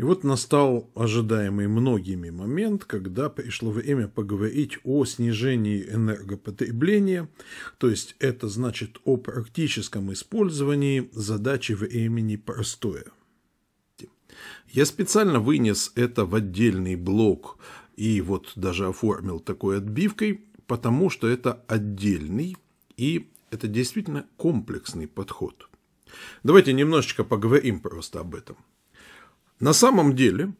И вот настал ожидаемый многими момент, когда пришло время поговорить о снижении энергопотребления, то есть это значит о практическом использовании задачи времени простое. Я специально вынес это в отдельный блок и вот даже оформил такой отбивкой, потому что это отдельный и это действительно комплексный подход. Давайте немножечко поговорим просто об этом. На самом деле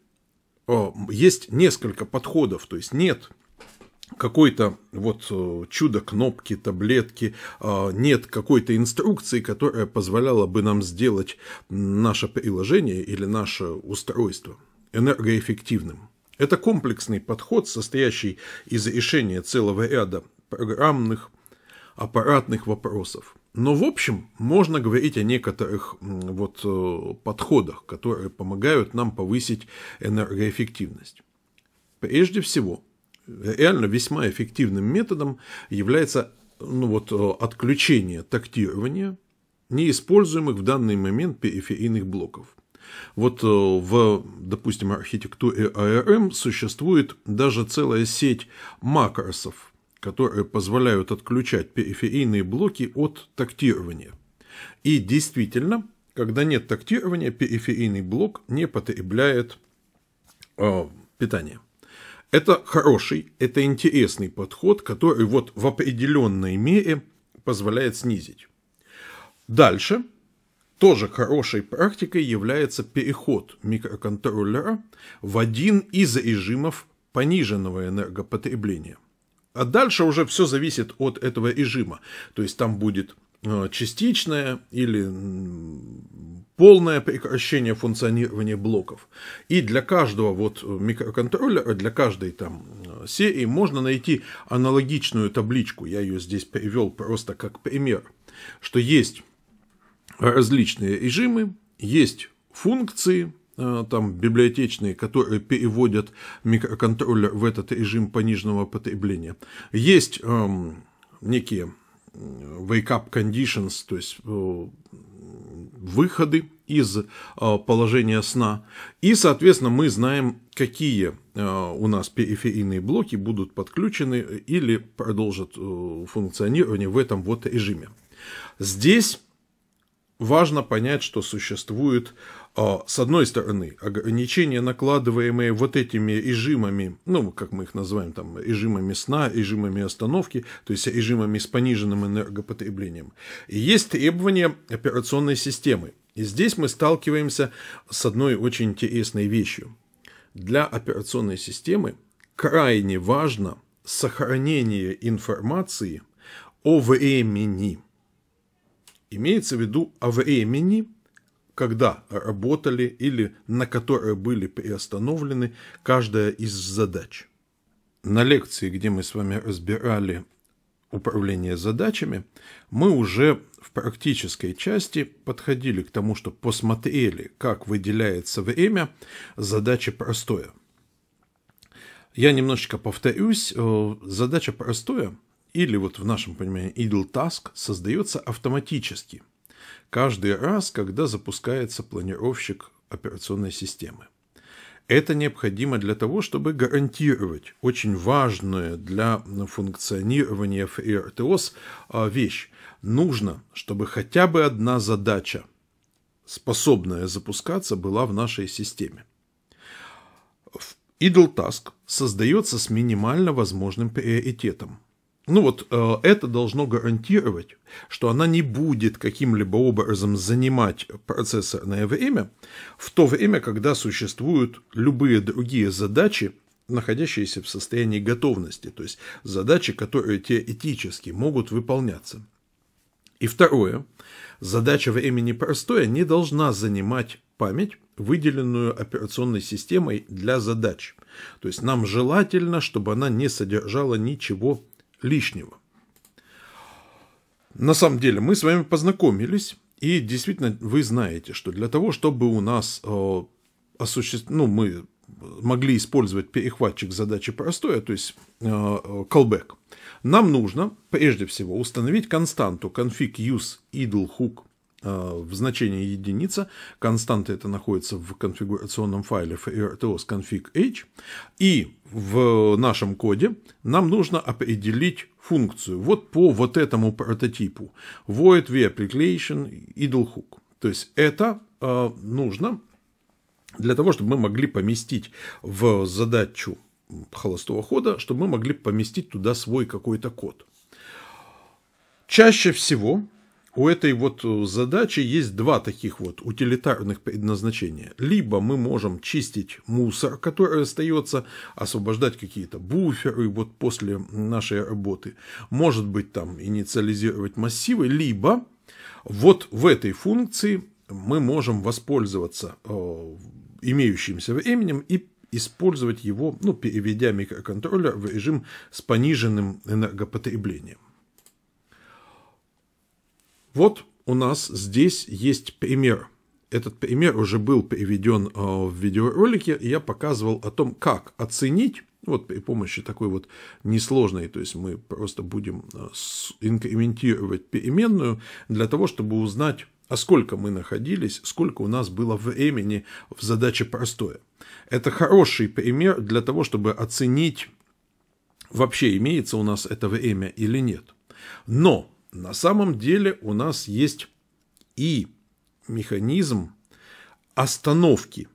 э, есть несколько подходов, то есть нет какой-то вот э, чудо кнопки, таблетки, э, нет какой-то инструкции, которая позволяла бы нам сделать наше приложение или наше устройство энергоэффективным. Это комплексный подход, состоящий из решения целого ряда программных, аппаратных вопросов – но в общем можно говорить о некоторых вот, э, подходах, которые помогают нам повысить энергоэффективность. Прежде всего, реально весьма эффективным методом является ну, вот, э, отключение тактирования неиспользуемых в данный момент периферийных блоков. Вот э, в, допустим, архитектуре ARM а существует даже целая сеть макросов, которые позволяют отключать периферийные блоки от тактирования. И действительно, когда нет тактирования, периферийный блок не потребляет э, питания. Это хороший, это интересный подход, который вот в определенной мере позволяет снизить. Дальше тоже хорошей практикой является переход микроконтроллера в один из режимов пониженного энергопотребления – а дальше уже все зависит от этого режима. То есть там будет э, частичное или полное прекращение функционирования блоков. И для каждого вот э, микроконтроллера, для каждой там э, серии можно найти аналогичную табличку. Я ее здесь привел просто как пример, что есть различные режимы, есть функции, Э, там библиотечные, которые переводят микроконтроллер в этот режим пониженного потребления. Есть эм, некие wake-up conditions, то есть э, выходы из э, положения сна. И, соответственно, мы знаем, какие э, у нас периферийные блоки будут подключены или продолжат э, функционирование в этом вот режиме. Здесь важно понять, что существует э, а с одной стороны, ограничения, накладываемые вот этими режимами, ну, как мы их называем, там, режимами сна, режимами остановки, то есть режимами с пониженным энергопотреблением. И есть требования операционной системы. И здесь мы сталкиваемся с одной очень интересной вещью. Для операционной системы крайне важно сохранение информации о времени. Имеется в виду о времени – когда работали или на которые были приостановлены каждая из задач. На лекции, где мы с вами разбирали управление задачами, мы уже в практической части подходили к тому, что посмотрели, как выделяется время задачи простое. Я немножечко повторюсь, э, задача простое или вот в нашем понимании idle task создается автоматически – каждый раз, когда запускается планировщик операционной системы. Это необходимо для того, чтобы гарантировать очень важную для функционирования FreeRTOS а, вещь. Нужно, чтобы хотя бы одна задача, способная запускаться, была в нашей системе. Idle Task создается с минимально возможным приоритетом – ну вот э, это должно гарантировать, что она не будет каким-либо образом занимать процессорное время в то время, когда существуют любые другие задачи, находящиеся в состоянии готовности, то есть задачи, которые теоретически могут выполняться. И второе, задача времени простое не должна занимать память, выделенную операционной системой для задач. То есть нам желательно, чтобы она не содержала ничего лишнего. На самом деле мы с вами познакомились, и действительно вы знаете, что для того, чтобы у нас э, осуществ... ну, мы могли использовать перехватчик задачи простое, а то есть э, callback, нам нужно прежде всего установить константу config use idle hook Э, в значении единица. Константа это находится в конфигурационном файле frtos config h. И в нашем коде нам нужно определить функцию вот по вот этому прототипу. Void via idle hook. То есть это э, нужно для того, чтобы мы могли поместить в задачу холостого хода, чтобы мы могли поместить туда свой какой-то код. Чаще всего у этой вот э, задачи есть два таких вот утилитарных предназначения. Либо мы можем чистить мусор, который остается, освобождать какие-то буферы вот после нашей работы, может быть там инициализировать массивы, либо вот в этой функции мы можем воспользоваться э, имеющимся временем и использовать его, ну, переведя микроконтроллер в режим с пониженным энергопотреблением. Вот у нас здесь есть пример. Этот пример уже был приведен э, в видеоролике, я показывал о том, как оценить вот при помощи такой вот несложной, то есть мы просто будем э, инкрементировать переменную для того, чтобы узнать, а сколько мы находились, сколько у нас было времени в задаче простое. Это хороший пример для того, чтобы оценить, вообще имеется у нас это время или нет. Но на самом деле у нас есть и механизм остановки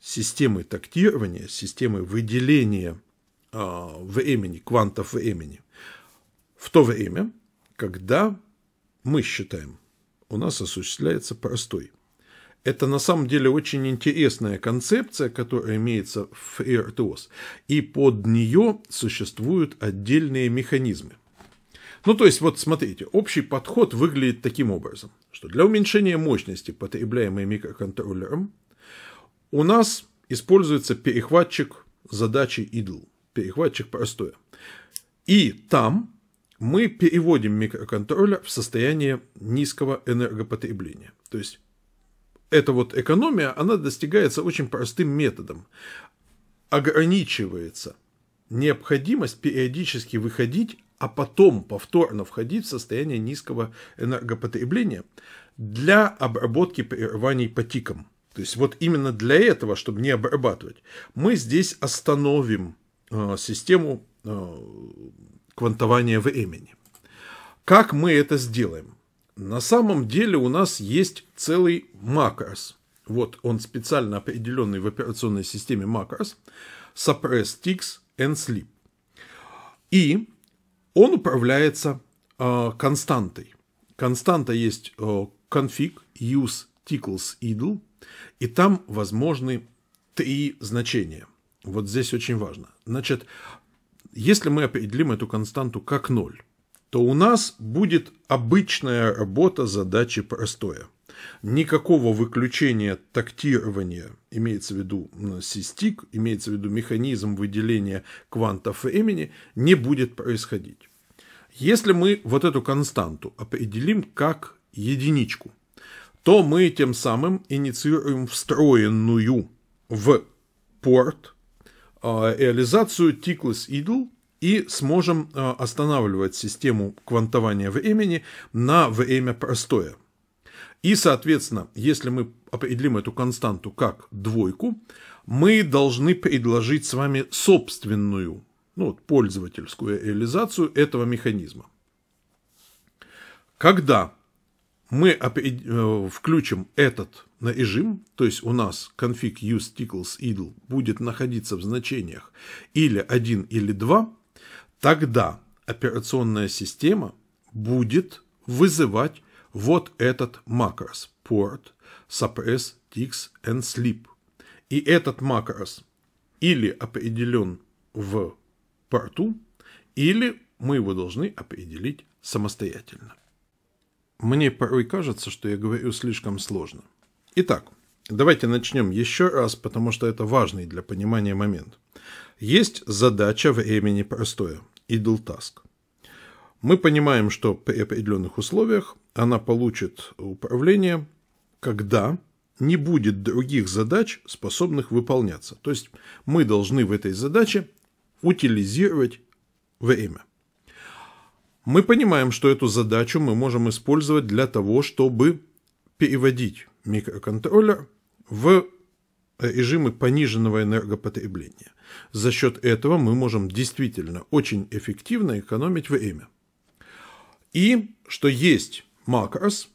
системы тактирования, системы выделения э, времени, квантов времени, в то время, когда мы считаем, у нас осуществляется простой. Это на самом деле очень интересная концепция, которая имеется в РТОС, и под нее существуют отдельные механизмы – ну, то есть, вот смотрите, общий подход выглядит таким образом, что для уменьшения мощности, потребляемой микроконтроллером, у нас используется перехватчик задачи idle, перехватчик простой, И там мы переводим микроконтроллер в состояние низкого энергопотребления. То есть, эта вот экономия, она достигается очень простым методом. Ограничивается необходимость периодически выходить а потом повторно входить в состояние низкого энергопотребления для обработки прерываний по тикам. То есть вот именно для этого, чтобы не обрабатывать, мы здесь остановим э, систему э, квантования времени. Как мы это сделаем? На самом деле у нас есть целый макрос. Вот он специально определенный в операционной системе макрос. Suppress, ticks and Sleep. И он управляется э, константой. Константа есть э, config, use, tickles, idle, и там возможны три значения. Вот здесь очень важно. Значит, если мы определим эту константу как ноль, то у нас будет обычная работа задачи простое – Никакого выключения тактирования, имеется в виду систик, имеется в виду механизм выделения квантов времени, не будет происходить. Если мы вот эту константу определим как единичку, то мы тем самым инициируем встроенную в порт а, реализацию tickless Idle и сможем а, останавливать систему квантования времени на время простое – и, соответственно, если мы определим эту константу как двойку, мы должны предложить с вами собственную, ну, вот, пользовательскую реализацию этого механизма. Когда мы э, включим этот режим, то есть у нас config use tickles idle будет находиться в значениях или 1 или 2, тогда операционная система будет вызывать вот этот макрос port suppress ticks and sleep. И этот макрос или определен в порту, или мы его должны определить самостоятельно. Мне порой кажется, что я говорю слишком сложно. Итак, давайте начнем еще раз, потому что это важный для понимания момент. Есть задача времени простое – idle task. Мы понимаем, что при определенных условиях – она получит управление, когда не будет других задач, способных выполняться. То есть мы должны в этой задаче утилизировать время. Мы понимаем, что эту задачу мы можем использовать для того, чтобы переводить микроконтроллер в режимы пониженного энергопотребления. За счет этого мы можем действительно очень эффективно экономить время. И что есть Markers,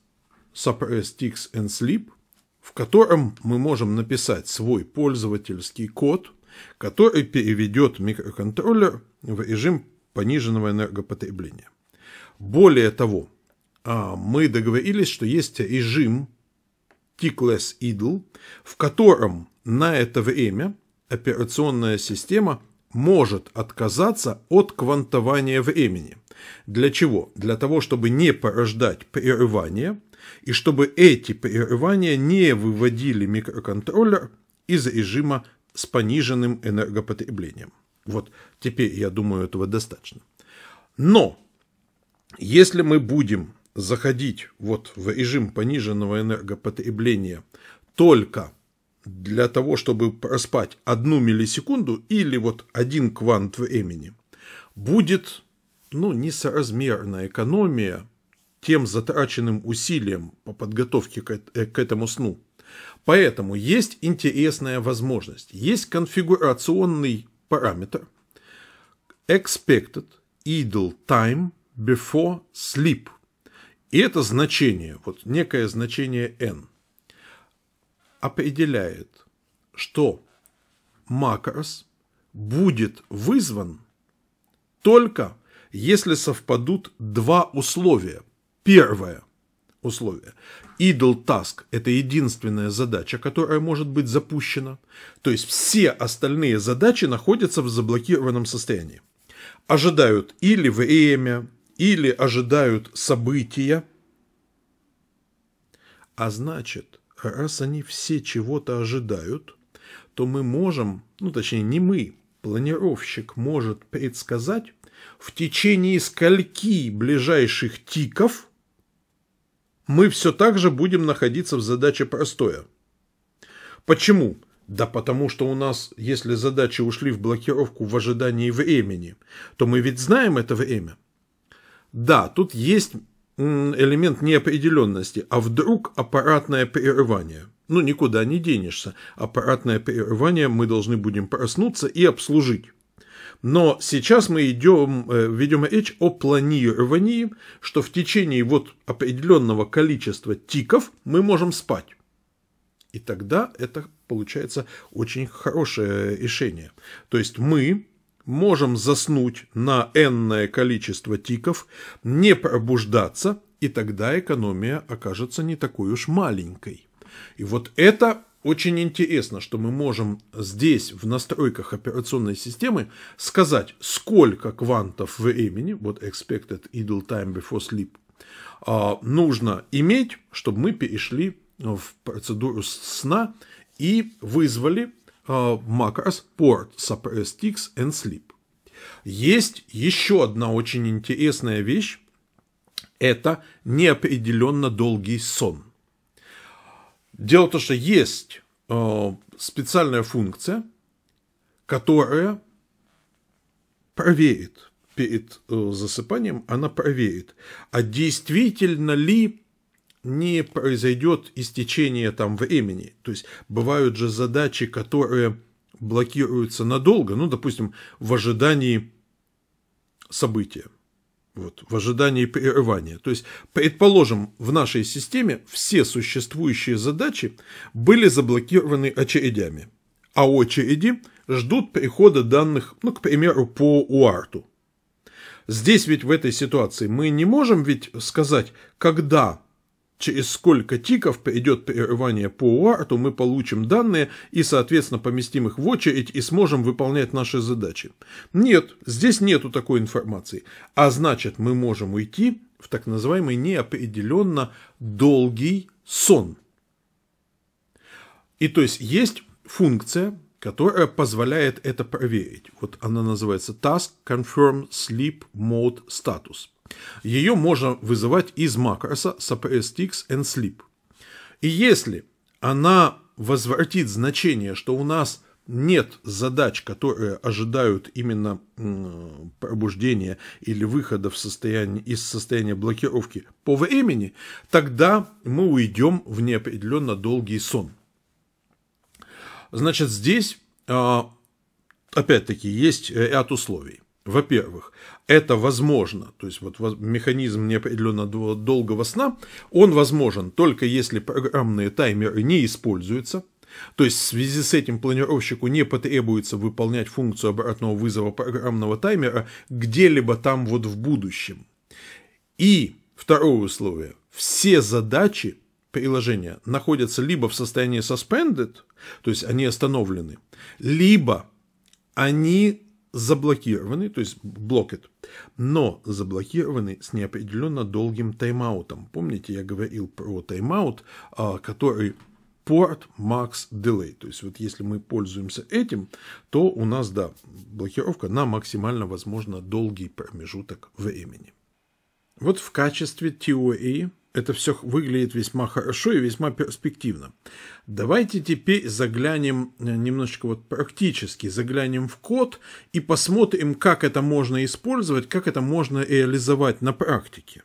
Suppress Ticks and Sleep, в котором мы можем написать свой пользовательский код, который переведет микроконтроллер в режим пониженного энергопотребления. Более того, а, мы договорились, что есть режим Tickless Idle, в котором на это время операционная система может отказаться от квантования времени. Для чего? Для того, чтобы не порождать прерывания, и чтобы эти прерывания не выводили микроконтроллер из режима с пониженным энергопотреблением. Вот теперь, я думаю, этого достаточно. Но если мы будем заходить вот в режим пониженного энергопотребления только для того, чтобы проспать одну миллисекунду или вот один квант времени, будет ну, несоразмерная экономия тем затраченным усилиям по подготовке э, к этому сну. Поэтому есть интересная возможность. Есть конфигурационный параметр expected idle time before sleep. И это значение, вот некое значение n, определяет, что макрос будет вызван только если совпадут два условия. Первое условие. Idle task – это единственная задача, которая может быть запущена. То есть все остальные задачи находятся в заблокированном состоянии. Ожидают или время, или ожидают события. А значит, раз они все чего-то ожидают, то мы можем, ну точнее не мы, планировщик может предсказать, в течение скольки ближайших тиков мы все так же будем находиться в задаче простое. Почему? Да потому что у нас, если задачи ушли в блокировку в ожидании времени, то мы ведь знаем это время. Да, тут есть элемент неопределенности, а вдруг аппаратное прерывание – ну, никуда не денешься. Аппаратное прерывание мы должны будем проснуться и обслужить. Но сейчас мы идем, э, ведем речь о планировании, что в течение вот определенного количества тиков мы можем спать. И тогда это получается очень хорошее решение. То есть мы можем заснуть на энное количество тиков, не пробуждаться, и тогда экономия окажется не такой уж маленькой. И вот это очень интересно, что мы можем здесь в настройках операционной системы сказать, сколько квантов времени, вот expected idle time before sleep, а, нужно иметь, чтобы мы перешли в процедуру сна и вызвали macros а, port suppress ticks and sleep. Есть еще одна очень интересная вещь, это неопределенно долгий сон. Дело в том, что есть э, специальная функция, которая проверит перед э, засыпанием, она проверит, а действительно ли не произойдет истечение там времени. То есть бывают же задачи, которые блокируются надолго, ну, допустим, в ожидании события вот, в ожидании прерывания. То есть, предположим, в нашей системе все существующие задачи были заблокированы очередями, а очереди ждут прихода данных, ну, к примеру, по УАРТу. Здесь ведь в этой ситуации мы не можем ведь сказать, когда через сколько тиков придет прерывание по УАРТу, мы получим данные и, соответственно, поместим их в очередь и сможем выполнять наши задачи. Нет, здесь нету такой информации. А значит, мы можем уйти в так называемый неопределенно долгий сон. И то есть есть функция, которая позволяет это проверить. Вот она называется Task Confirm Sleep Mode Status. Ее можно вызывать из макроса suppressTx and sleep. И если она возвратит значение, что у нас нет задач, которые ожидают именно пробуждения или выхода в состояние, из состояния блокировки по времени, тогда мы уйдем в неопределенно долгий сон. Значит, здесь, а, опять-таки, есть ряд условий. Во-первых, это возможно, то есть вот механизм неопределенного долгого сна, он возможен только если программные таймеры не используются, то есть в связи с этим планировщику не потребуется выполнять функцию обратного вызова программного таймера где-либо там вот в будущем. И второе условие. Все задачи приложения находятся либо в состоянии suspended, то есть они остановлены, либо они заблокированы, то есть блокет, но заблокированы с неопределенно долгим тайм-аутом. Помните, я говорил про тайм-аут, а, который порт max delay. То есть вот если мы пользуемся этим, то у нас, да, блокировка на максимально, возможно, долгий промежуток времени. Вот в качестве теории это все выглядит весьма хорошо и весьма перспективно. Давайте теперь заглянем э, немножечко вот практически, заглянем в код и посмотрим, как это можно использовать, как это можно реализовать на практике.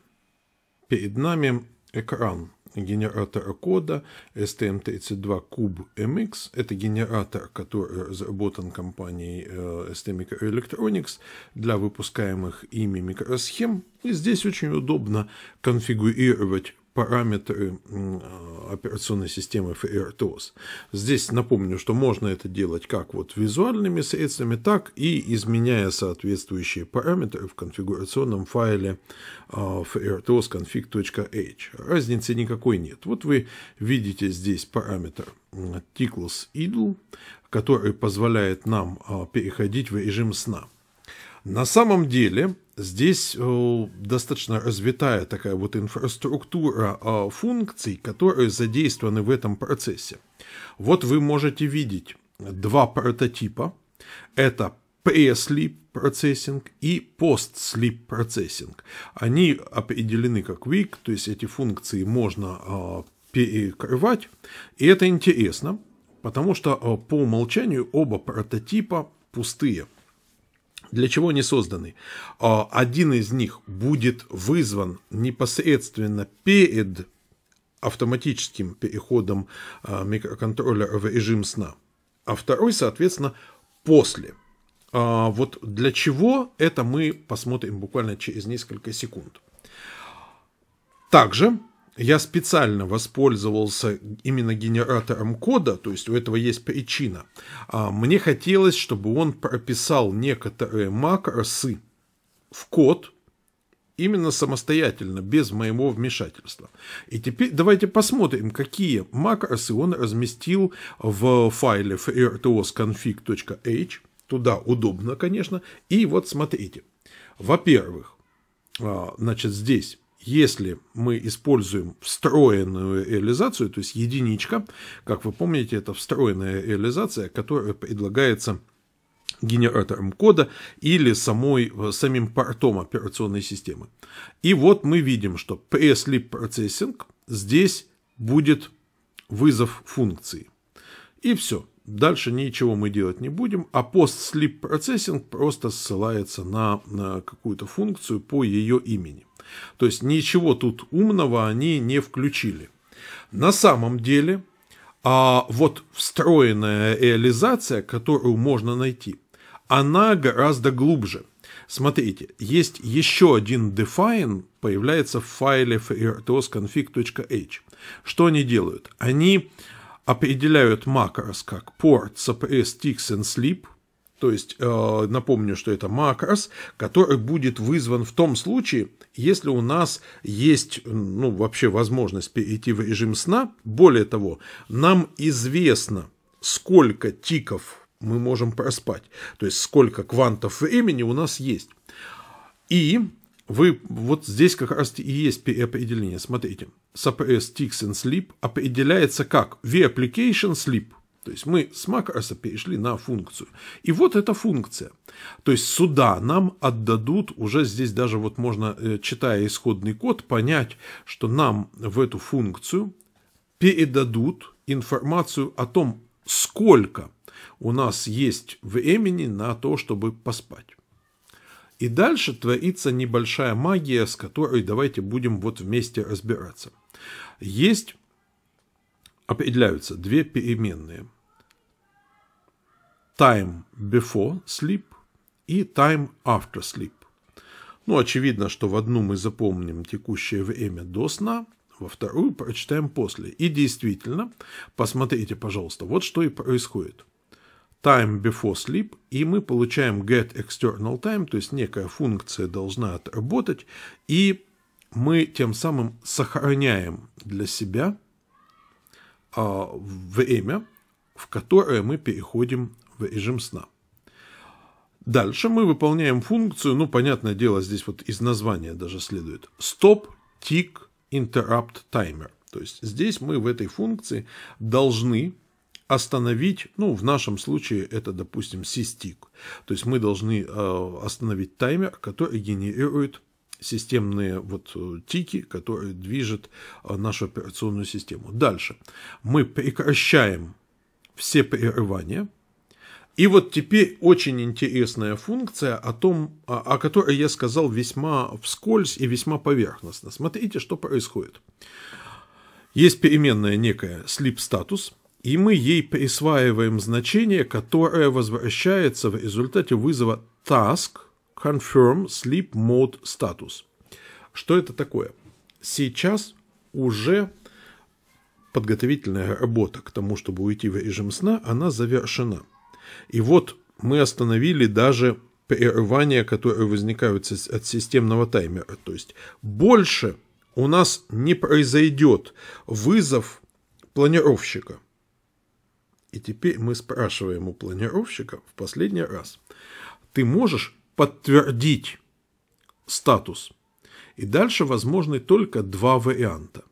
Перед нами экран генератор кода STM32 cubemx Это генератор, который разработан компанией э, ST Microelectronics для выпускаемых ими микросхем. И здесь очень удобно конфигурировать параметры а, операционной системы FreeRTOS. Здесь напомню, что можно это делать как вот визуальными средствами, так и изменяя соответствующие параметры в конфигурационном файле а, freertos.config.h. Разницы никакой нет. Вот вы видите здесь параметр tickless idle, который позволяет нам а, переходить в режим сна. На самом деле здесь э, достаточно развитая такая вот инфраструктура а, функций, которые задействованы в этом процессе. Вот вы можете видеть два прототипа. Это pre-sleep processing и post-sleep processing. Они определены как weak, то есть эти функции можно а, перекрывать. И это интересно, потому что а, по умолчанию оба прототипа пустые – для чего они созданы? А, один из них будет вызван непосредственно перед автоматическим переходом а, микроконтроллера в режим сна, а второй, соответственно, после. А, вот для чего это мы посмотрим буквально через несколько секунд. Также я специально воспользовался именно генератором кода, то есть у этого есть причина. А, мне хотелось, чтобы он прописал некоторые макросы в код, именно самостоятельно, без моего вмешательства. И теперь давайте посмотрим, какие макросы он разместил в файле frtos.config.h. Туда удобно, конечно. И вот смотрите. Во-первых, а, значит, здесь если мы используем встроенную реализацию, то есть единичка, как вы помните, это встроенная реализация, которая предлагается генератором кода или самой, э, самим портом операционной системы. И вот мы видим, что pre-sleep processing здесь будет вызов функции. И все. Дальше ничего мы делать не будем, а post-sleep processing просто ссылается на, на какую-то функцию по ее имени. То есть ничего тут умного они не включили. На самом деле, а вот встроенная реализация, которую можно найти, она гораздо глубже. Смотрите, есть еще один define, появляется в файле freertos.config.h. Что они делают? Они определяют макрос как port, suppress, ticks and sleep – то есть, э, напомню, что это макрос, который будет вызван в том случае, если у нас есть ну, вообще возможность перейти в режим сна. Более того, нам известно, сколько тиков мы можем проспать, то есть сколько квантов времени у нас есть. И вы вот здесь как раз и есть переопределение. Смотрите, suppress ticks and sleep определяется как v application sleep, то есть мы с макроса перешли на функцию. И вот эта функция. То есть сюда нам отдадут, уже здесь даже вот можно, э, читая исходный код, понять, что нам в эту функцию передадут информацию о том, сколько у нас есть времени на то, чтобы поспать. И дальше творится небольшая магия, с которой давайте будем вот вместе разбираться. Есть определяются две переменные. Time before sleep и time after sleep. Ну, очевидно, что в одну мы запомним текущее время до сна, во вторую прочитаем после. И действительно, посмотрите, пожалуйста, вот что и происходит. Time before sleep, и мы получаем get external time, то есть некая функция должна отработать, и мы тем самым сохраняем для себя а, время, в которое мы переходим в режим сна. Дальше мы выполняем функцию, ну, понятное дело, здесь вот из названия даже следует, stop, tick, interrupt timer. То есть здесь мы в этой функции должны остановить, ну, в нашем случае это, допустим, C-стик. То есть мы должны э, остановить таймер, который генерирует системные вот э, тики, которые движут э, нашу операционную систему. Дальше. Мы прекращаем все прерывания. И вот теперь очень интересная функция, о, том, о которой я сказал весьма вскользь и весьма поверхностно. Смотрите, что происходит. Есть переменная некая sleep status, и мы ей присваиваем значение, которое возвращается в результате вызова task – Confirm Sleep Mode Status. Что это такое? Сейчас уже подготовительная работа к тому, чтобы уйти в режим сна, она завершена. И вот мы остановили даже прерывания, которые возникают от системного таймера. То есть больше у нас не произойдет вызов планировщика. И теперь мы спрашиваем у планировщика в последний раз, ты можешь подтвердить статус. И дальше возможны только два варианта.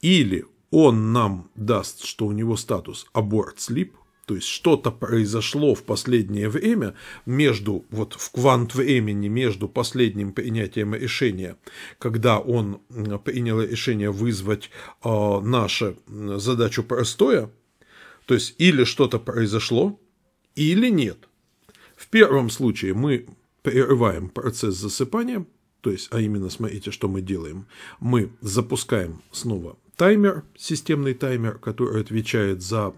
Или он нам даст, что у него статус аборт слип, то есть что-то произошло в последнее время между, вот в квант времени, между последним принятием решения, когда он принял решение вызвать э, а, нашу задачу простое, то есть или что-то произошло, или нет. В первом случае мы прерываем процесс засыпания, то есть, а именно, смотрите, что мы делаем. Мы запускаем снова таймер, системный таймер, который отвечает за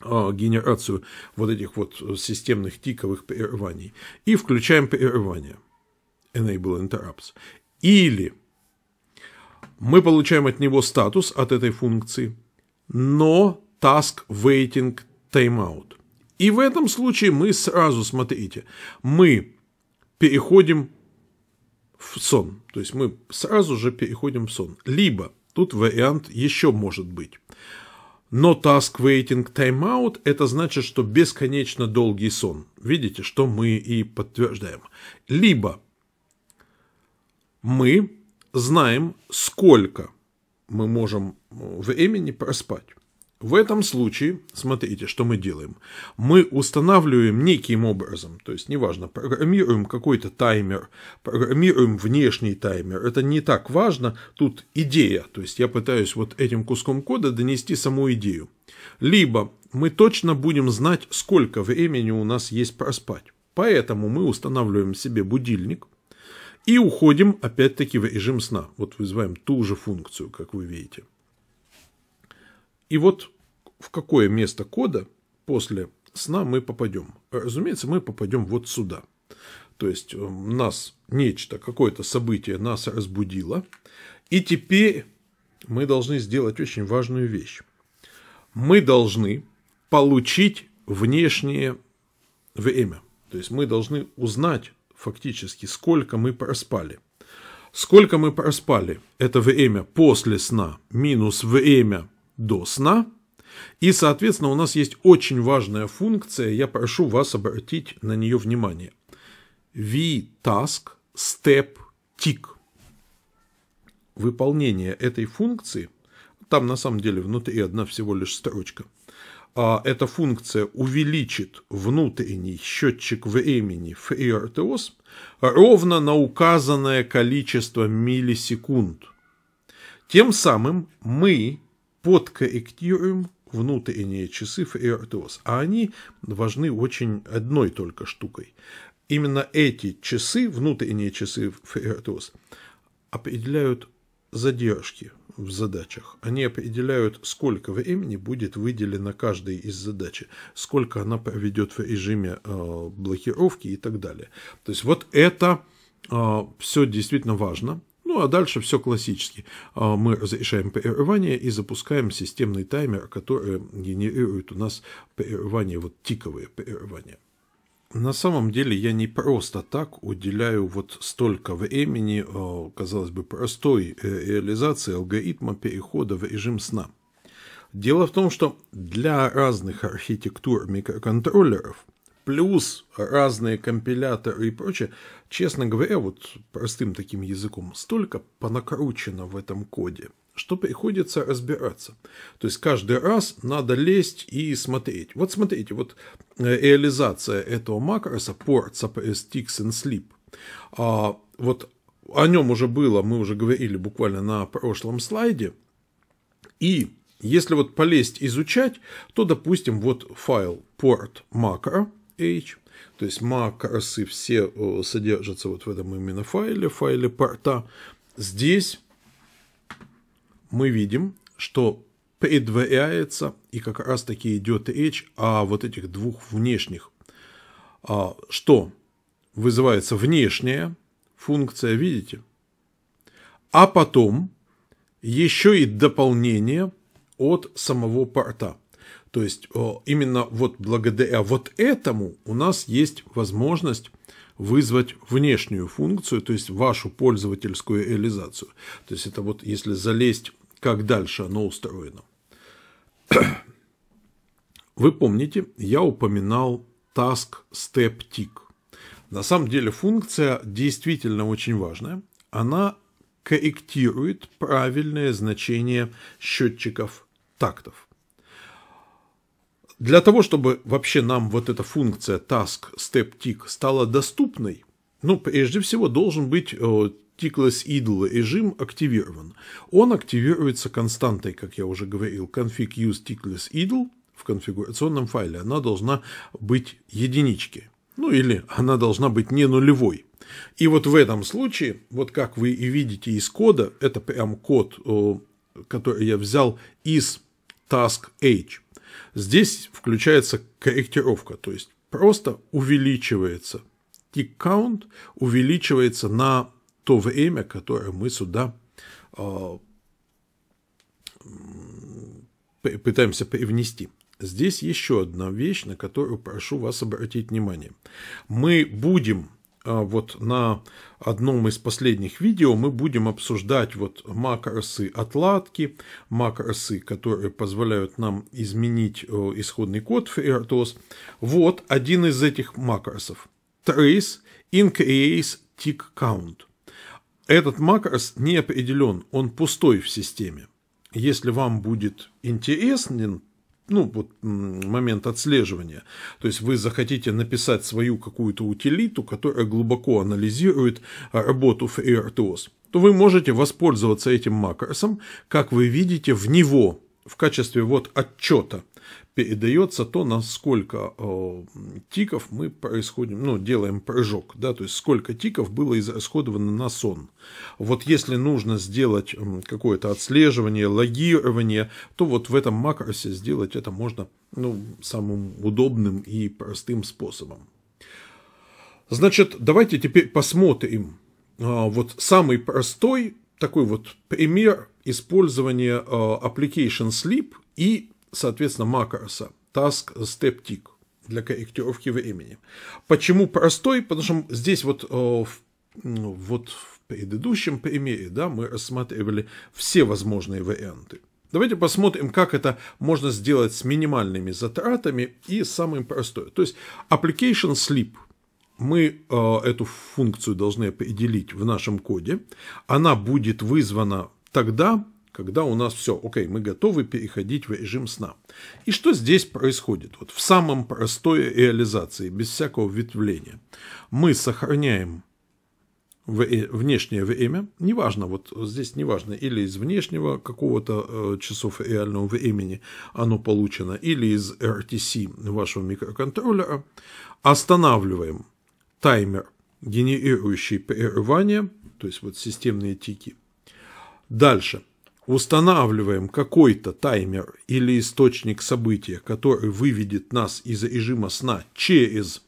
а, генерацию вот этих вот системных тиковых прерываний. И включаем прерывание. Enable interrupts. Или мы получаем от него статус от этой функции, но task waiting timeout. И в этом случае мы сразу, смотрите, мы переходим в сон. То есть мы сразу же переходим в сон. Либо тут вариант еще может быть. Но task waiting timeout – это значит, что бесконечно долгий сон. Видите, что мы и подтверждаем. Либо мы знаем, сколько мы можем э, времени проспать. В этом случае, смотрите, что мы делаем. Мы устанавливаем неким образом, то есть неважно, программируем какой-то таймер, программируем внешний таймер. Это не так важно, тут идея. То есть я пытаюсь вот этим куском кода донести саму идею. Либо мы точно будем знать, сколько времени у нас есть проспать. Поэтому мы устанавливаем себе будильник и уходим опять-таки в режим сна. Вот вызываем ту же функцию, как вы видите. И вот в какое место кода после сна мы попадем? Разумеется, мы попадем вот сюда. То есть э, нас нечто, какое-то событие нас разбудило. И теперь мы должны сделать очень важную вещь. Мы должны получить внешнее время. То есть мы должны узнать фактически, сколько мы проспали. Сколько мы проспали? Это время после сна минус время до сна. И, соответственно, у нас есть очень важная функция, я прошу вас обратить на нее внимание. V-task step tick. Выполнение этой функции, там на самом деле внутри одна всего лишь строчка, а, эта функция увеличит внутренний счетчик времени FreeRTOS ровно на указанное количество миллисекунд. Тем самым мы подка иктируем внутренние часы фриортос, а они важны очень одной только штукой. Именно эти часы, внутренние часы фриортос, определяют задержки в задачах. Они определяют, сколько времени будет выделено каждой из задачи, сколько она проведет в режиме э, блокировки и так далее. То есть вот это э, все действительно важно. Ну, а дальше все классически. А, мы разрешаем прерывание и запускаем системный таймер, который генерирует у нас прерывание, вот тиковые прерывания. На самом деле я не просто так уделяю вот столько времени, а, казалось бы, простой реализации алгоритма перехода в режим сна. Дело в том, что для разных архитектур микроконтроллеров – плюс разные компиляторы и прочее, честно говоря, вот простым таким языком, столько понакручено в этом коде, что приходится разбираться. То есть каждый раз надо лезть и смотреть. Вот смотрите, вот э, реализация этого макроса, port suppress ticks and sleep, а, вот о нем уже было, мы уже говорили буквально на прошлом слайде, и если вот полезть изучать, то, допустим, вот файл port macro, .h, то есть макросы все э, содержатся вот в этом именно файле, файле порта. Здесь мы видим, что предваряется и как раз таки идет речь о вот этих двух внешних. А, что вызывается внешняя функция, видите? А потом еще и дополнение от самого порта. То есть именно вот благодаря а вот этому у нас есть возможность вызвать внешнюю функцию, то есть вашу пользовательскую реализацию. То есть это вот если залезть, как дальше оно устроено. Вы помните, я упоминал task step tick. На самом деле функция действительно очень важная. Она корректирует правильное значение счетчиков тактов. Для того, чтобы вообще нам вот эта функция task step tick стала доступной, ну, прежде всего должен быть э, Tickless idle режим активирован. Он активируется константой, как я уже говорил, config use tickless idle в конфигурационном файле. Она должна быть единички. Ну или она должна быть не нулевой. И вот в этом случае, вот как вы и видите из кода, это прям код, э, который я взял из task age. Здесь включается корректировка, то есть просто увеличивается. тик count увеличивается на то время, которое мы сюда э, пытаемся привнести. Здесь еще одна вещь, на которую прошу вас обратить внимание. Мы будем а вот на одном из последних видео мы будем обсуждать вот макросы отладки, макросы, которые позволяют нам изменить э, исходный код FreeRTOS. Вот один из этих макросов. Trace increase tick count. Этот макрос не определен, он пустой в системе. Если вам будет интересен ну, вот, момент отслеживания. То есть вы захотите написать свою какую-то утилиту, которая глубоко анализирует а, работу FreeRTOS, то вы можете воспользоваться этим макросом, как вы видите, в него в качестве вот отчета – передается то, на сколько э, тиков мы происходим, ну, делаем прыжок, да, то есть сколько тиков было израсходовано на сон. Вот если нужно сделать какое-то отслеживание, логирование, то вот в этом макросе сделать это можно ну, самым удобным и простым способом. Значит, давайте теперь посмотрим э, вот самый простой такой вот пример использования э, application sleep и соответственно, макроса, task step tick для корректировки времени. Почему простой? Потому что здесь вот, э, ну, вот в предыдущем примере да, мы рассматривали все возможные варианты. Давайте посмотрим, как это можно сделать с минимальными затратами и самым простой. То есть application sleep. Мы э, эту функцию должны определить в нашем коде. Она будет вызвана тогда, когда у нас все, окей, мы готовы переходить в режим сна. И что здесь происходит? Вот в самом простой реализации, без всякого ветвления, мы сохраняем внешнее время, неважно, вот здесь неважно, или из внешнего какого-то э, часов реального времени оно получено, или из RTC вашего микроконтроллера, останавливаем таймер, генерирующий прерывание, то есть вот системные тики. Дальше устанавливаем какой-то таймер или источник события, который выведет нас из режима сна через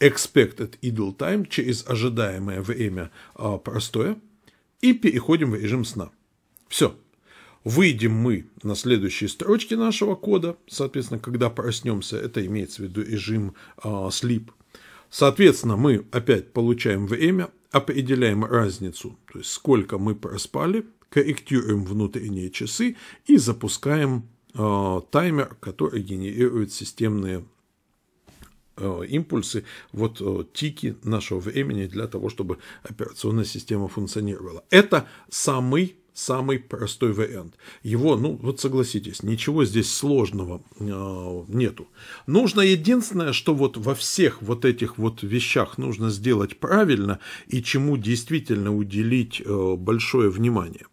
expected idle time, через ожидаемое время а, простое, и переходим в режим сна. Все. Выйдем мы на следующие строчки нашего кода, соответственно, когда проснемся, это имеется в виду режим а, sleep. Соответственно, мы опять получаем время, определяем разницу, то есть сколько мы проспали – корректируем внутренние часы и запускаем э, таймер, который генерирует системные э, импульсы, вот э, тики нашего времени для того, чтобы операционная система функционировала. Это самый самый простой вариант. Его, ну вот согласитесь, ничего здесь сложного э, нету. Нужно единственное, что вот во всех вот этих вот вещах нужно сделать правильно и чему действительно уделить э, большое внимание.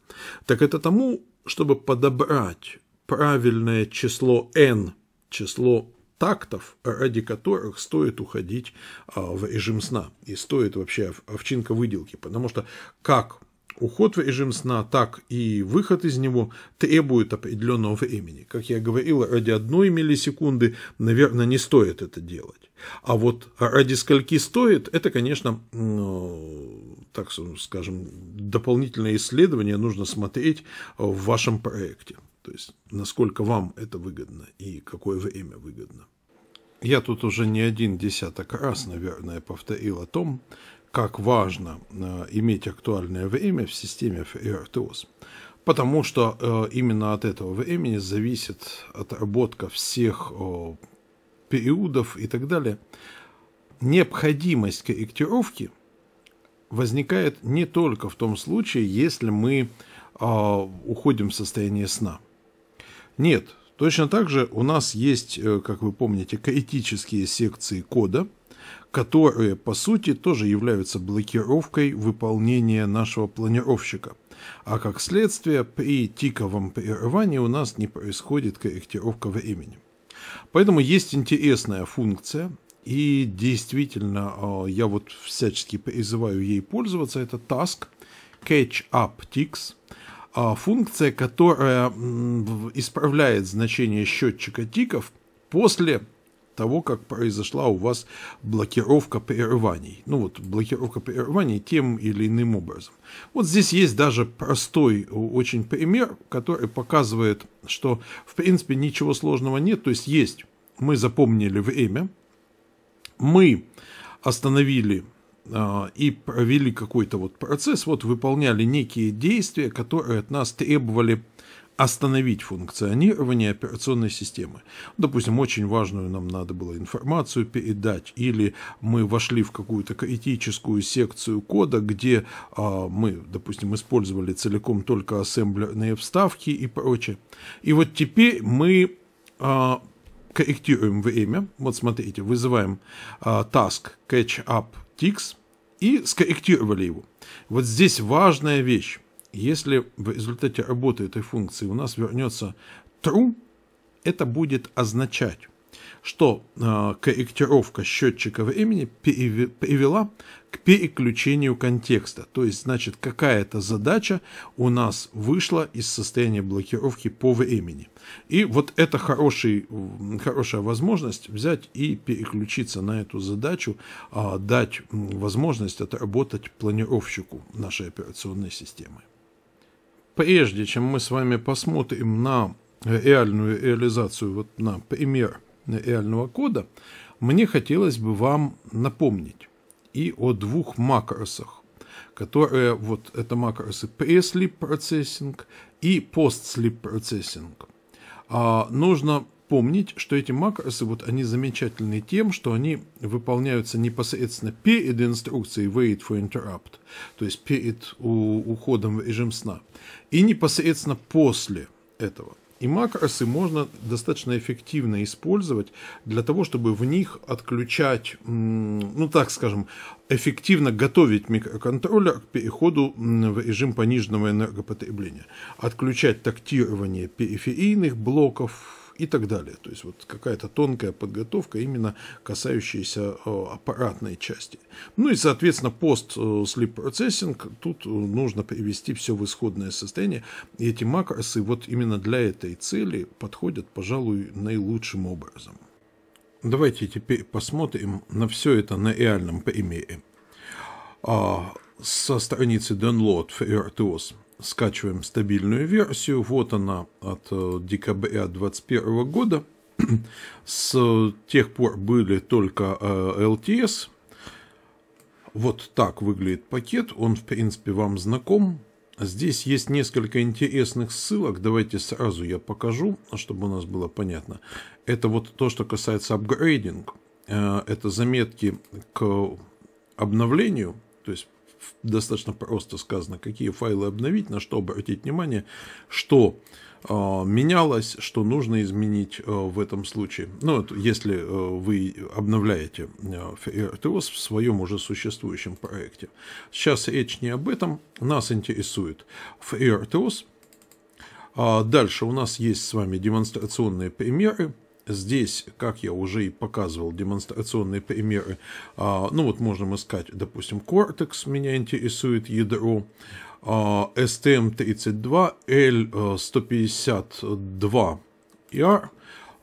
Так это тому, чтобы подобрать правильное число n, число тактов, ради которых стоит уходить а, в режим сна и стоит вообще овчинка выделки, потому что как Уход в режим сна, так и выход из него требует определенного времени. Как я говорил, ради одной миллисекунды, наверное, не стоит это делать. А вот ради скольки стоит, это, конечно, э, так скажем, дополнительное исследование нужно смотреть в вашем проекте. То есть, насколько вам это выгодно и какое время выгодно. Я тут уже не один десяток раз, наверное, повторил о том, как важно э, иметь актуальное время в системе FRTOS, потому что э, именно от этого времени зависит отработка всех периодов и так далее. Необходимость корректировки возникает не только в том случае, если мы а, уходим в состояние сна. Нет, точно так же у нас есть, э, как вы помните, критические секции кода – которые, по сути, тоже являются блокировкой выполнения нашего планировщика. А как следствие, при тиковом прерывании у нас не происходит корректировка времени. Поэтому есть интересная функция, и действительно, а, я вот всячески призываю ей пользоваться, это task catch up ticks, а, функция, которая исправляет значение счетчика тиков после того, как произошла у вас блокировка прерываний. Ну вот, блокировка прерываний тем или иным образом. Вот здесь есть даже простой очень пример, который показывает, что в принципе ничего сложного нет. То есть есть, мы запомнили время, мы остановили а, и провели какой-то вот процесс, вот выполняли некие действия, которые от нас требовали остановить функционирование операционной системы. Допустим, очень важную нам надо было информацию передать, или мы вошли в какую-то критическую секцию кода, где а, мы, допустим, использовали целиком только ассемблерные вставки и прочее. И вот теперь мы а, корректируем время. Вот смотрите, вызываем а, task catch up ticks и скорректировали его. Вот здесь важная вещь если в результате работы этой функции у нас вернется true, это будет означать, что э, корректировка счетчика времени привела к переключению контекста. То есть, значит, какая-то задача у нас вышла из состояния блокировки по времени. И вот это хороший, хорошая возможность взять и переключиться на эту задачу, э, дать возможность отработать планировщику нашей операционной системы прежде чем мы с вами посмотрим на э, реальную реализацию, вот на пример э, реального кода, мне хотелось бы вам напомнить и о двух макросах, которые вот это макросы pre-sleep processing и post-sleep processing. А, нужно помнить, что эти макросы, вот они замечательны тем, что они выполняются непосредственно перед инструкцией wait for interrupt, то есть перед уходом в режим сна, и непосредственно после этого. И макросы можно достаточно эффективно использовать для того, чтобы в них отключать, ну так скажем, эффективно готовить микроконтроллер к переходу в режим пониженного энергопотребления. Отключать тактирование периферийных блоков, и так далее. То есть вот какая-то тонкая подготовка, именно касающаяся э, аппаратной части. Ну и, соответственно, пост э, sleep processing, тут э, нужно привести все в исходное состояние. И эти макросы вот именно для этой цели подходят, пожалуй, наилучшим образом. Давайте теперь посмотрим на все это на реальном примере. А, со страницы Download for RTOS скачиваем стабильную версию. Вот она от э, декабря 2021 года. С тех пор были только LTS. Э, вот так выглядит пакет. Он, в принципе, вам знаком. Здесь есть несколько интересных ссылок. Давайте сразу я покажу, чтобы у нас было понятно. Это вот то, что касается апгрейдинг. Э, это заметки к обновлению. То есть достаточно просто сказано, какие файлы обновить, на что обратить внимание, что а, менялось, что нужно изменить а, в этом случае. Ну, если а, вы обновляете FreeRTOS в своем уже существующем проекте. Сейчас речь не об этом, нас интересует FreeRTOS. Дальше у нас есть с вами демонстрационные примеры. Здесь, как я уже и показывал демонстрационные примеры, а, ну вот можем искать, допустим, Cortex, меня интересует ядро, а, STM32, L152ER, э,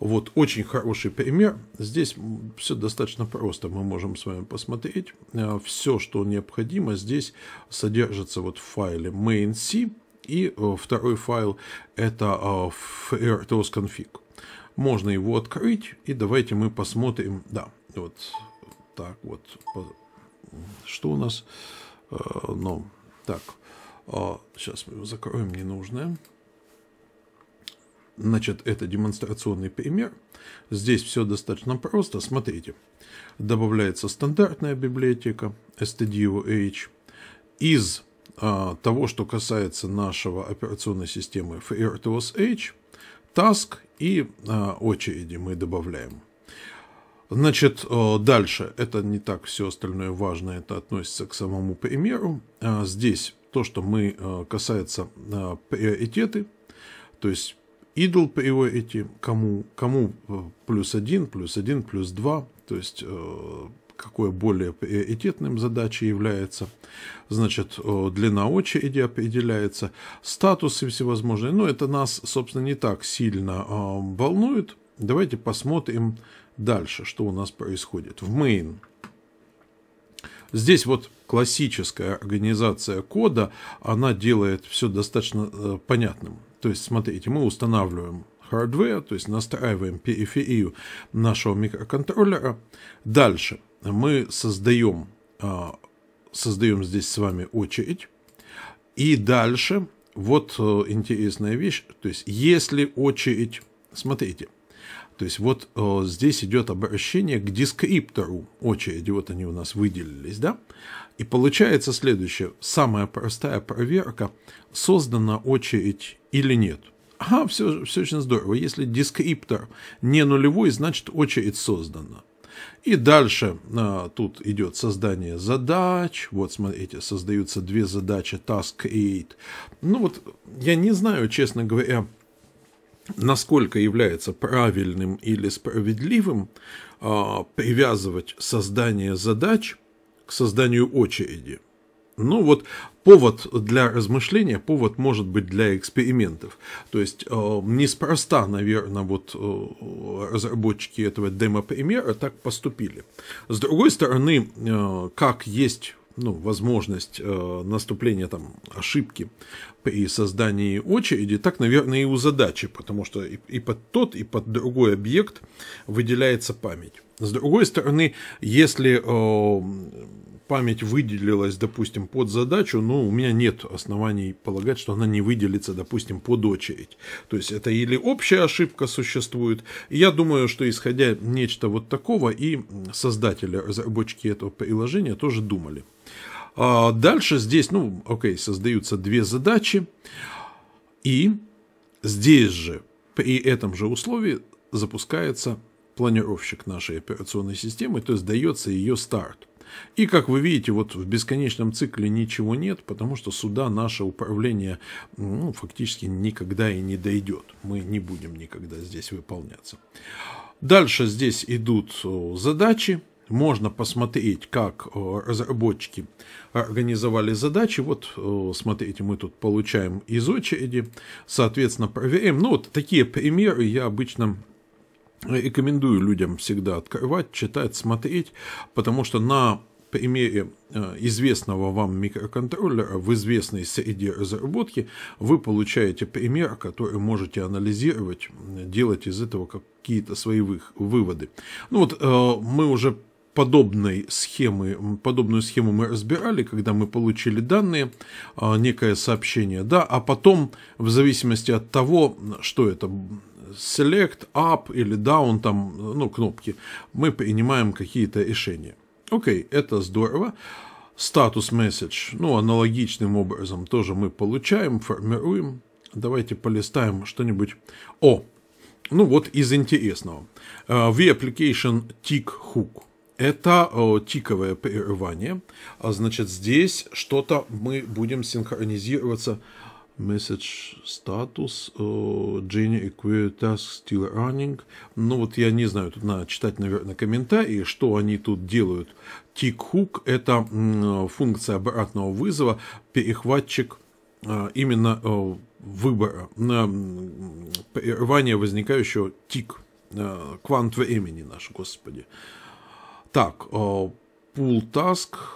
вот очень хороший пример. Здесь все достаточно просто. Мы можем с вами посмотреть. Э, все, что необходимо, здесь содержится вот в файле mainc. И э, второй файл это frtos можно его открыть, и давайте мы посмотрим, да, вот так вот, что у нас, э, но ну, так, сейчас а, мы его закроем ненужное. Значит, это демонстрационный пример. Здесь все достаточно просто. Смотрите, добавляется стандартная библиотека stdio.h Из а, того, что касается нашего операционной системы FreeRTOS H, task и а, очереди мы добавляем. Значит, э, дальше, это не так все остальное важно, это относится к самому примеру. А, здесь то, что мы э, касается а, приоритеты, то есть идол priority, кому, кому э, плюс один плюс один плюс два, то есть какое более приоритетным э, задачей является. Значит, э, длина очереди определяется, статусы всевозможные. Но ну, это нас, собственно, не так сильно э, волнует. Давайте посмотрим дальше, что у нас происходит. В main. Здесь вот классическая организация кода, она делает все достаточно понятным. То есть, смотрите, мы устанавливаем hardware, то есть настраиваем периферию нашего микроконтроллера. Дальше – мы создаем, а, создаем здесь с вами очередь. И дальше, вот э, интересная вещь, то есть если очередь, смотрите, то есть вот э, здесь идет обращение к дескриптору очереди, вот они у нас выделились, да? И получается следующее, самая простая проверка, создана очередь или нет. Ага, все, все очень здорово. Если дескриптор не нулевой, значит очередь создана. И дальше а, тут идет создание задач. Вот, смотрите, создаются две задачи Task Create. Ну вот, я не знаю, честно говоря, насколько является правильным или справедливым а, привязывать создание задач к созданию очереди. Ну вот повод для размышления, повод может быть для экспериментов. То есть э, неспроста, наверное, вот э, разработчики этого демо-примера так поступили. С другой стороны, э, как есть ну, возможность э, наступления там ошибки при создании очереди, так, наверное, и у задачи, потому что и, и под тот, и под другой объект выделяется память. С другой стороны, если э, память выделилась, допустим, под задачу, но у меня нет оснований полагать, что она не выделится, допустим, под очередь. То есть это или общая ошибка существует. я думаю, что исходя нечто вот такого, и создатели, разработчики этого приложения тоже думали. А дальше здесь, ну, окей, создаются две задачи. И здесь же, при этом же условии, запускается планировщик нашей операционной системы, то есть дается ее старт. И, как вы видите, вот в бесконечном цикле ничего нет, потому что сюда наше управление ну, фактически никогда и не дойдет. Мы не будем никогда здесь выполняться. Дальше здесь идут задачи. Можно посмотреть, как разработчики организовали задачи. Вот, смотрите, мы тут получаем из очереди. Соответственно, проверяем. Ну, вот такие примеры я обычно рекомендую людям всегда открывать, читать, смотреть, потому что на примере э, известного вам микроконтроллера в известной среде разработки вы получаете пример, который можете анализировать, делать из этого какие-то свои выводы. Ну вот э, мы уже подобной схемы, подобную схему мы разбирали, когда мы получили данные, э, некое сообщение, да, а потом в зависимости от того, что это select, up или down, там, ну, кнопки, мы принимаем какие-то решения. Окей, это здорово. Статус message, ну, аналогичным образом тоже мы получаем, формируем. Давайте полистаем что-нибудь. О, ну вот из интересного. V-application э, tick hook. Это о, тиковое прерывание. А, значит, здесь что-то мы будем синхронизироваться message status Jenny Equate Task Still Running. Ну вот я не знаю, тут надо читать, наверное, комментарии, что они тут делают. Tick-hook – это э, функция обратного вызова, перехватчик э, именно э, выбора, прерывания возникающего тик, квант времени наш, господи. Так, pull task –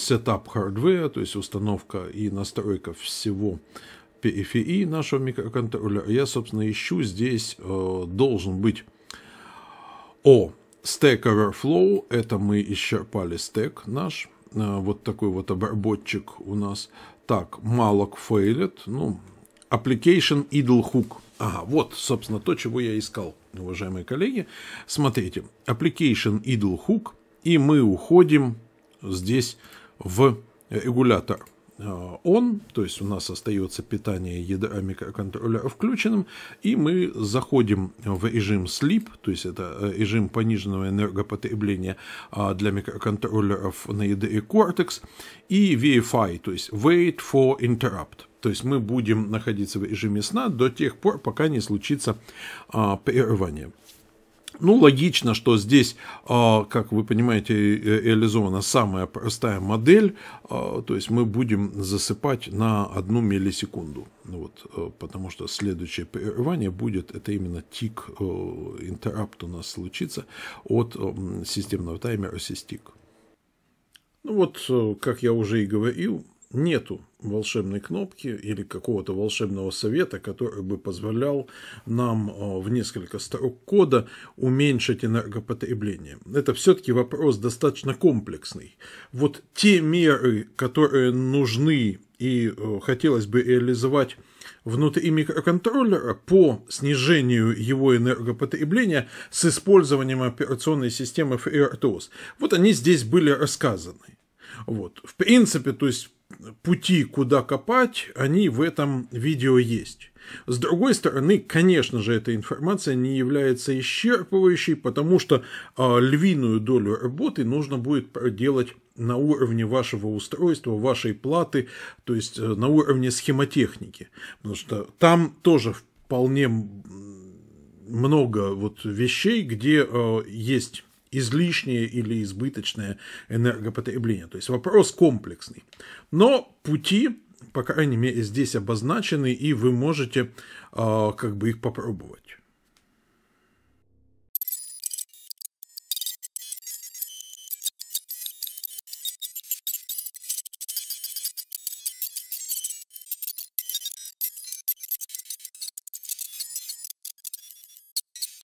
сетап хардвея, то есть установка и настройка всего PFI нашего микроконтроллера, я, собственно, ищу здесь э, должен быть о Stack Overflow, это мы исчерпали стек наш, э, вот такой вот обработчик у нас. Так, malloc failed, ну, application idle hook. Ага, вот, собственно, то, чего я искал, уважаемые коллеги. Смотрите, application idle hook, и мы уходим здесь в э, регулятор а, он, то есть у нас остается питание ядра микроконтроллера включенным, и мы заходим в режим sleep, то есть это э, режим пониженного энергопотребления а, для микроконтроллеров на ядре Cortex, и VFI, то есть wait for interrupt. То есть мы будем находиться в режиме сна до тех пор, пока не случится а, прерывание. Ну, логично, что здесь, а, как вы понимаете, реализована самая простая модель, а, то есть мы будем засыпать на одну миллисекунду, ну вот, э, потому что следующее прерывание будет, это именно тик, э, интеррапт у нас случится от э, системного таймера SysTick. Ну вот, как я уже и говорил, нету волшебной кнопки или какого-то волшебного совета, который бы позволял нам э, в несколько строк кода уменьшить энергопотребление. Это все-таки вопрос достаточно комплексный. Вот те меры, которые нужны и э, хотелось бы реализовать внутри микроконтроллера по снижению его энергопотребления с использованием операционной системы FreeRTOS. Вот они здесь были рассказаны. Вот. В принципе, то есть пути, куда копать, они в этом видео есть. С другой стороны, конечно же, эта информация не является исчерпывающей, потому что э, львиную долю работы нужно будет проделать на уровне вашего устройства, вашей платы, то есть э, на уровне схемотехники. Потому что там тоже вполне много вот вещей, где э, есть излишнее или избыточное энергопотребление. То есть вопрос комплексный. Но пути, по крайней мере, здесь обозначены, и вы можете э, как бы их попробовать.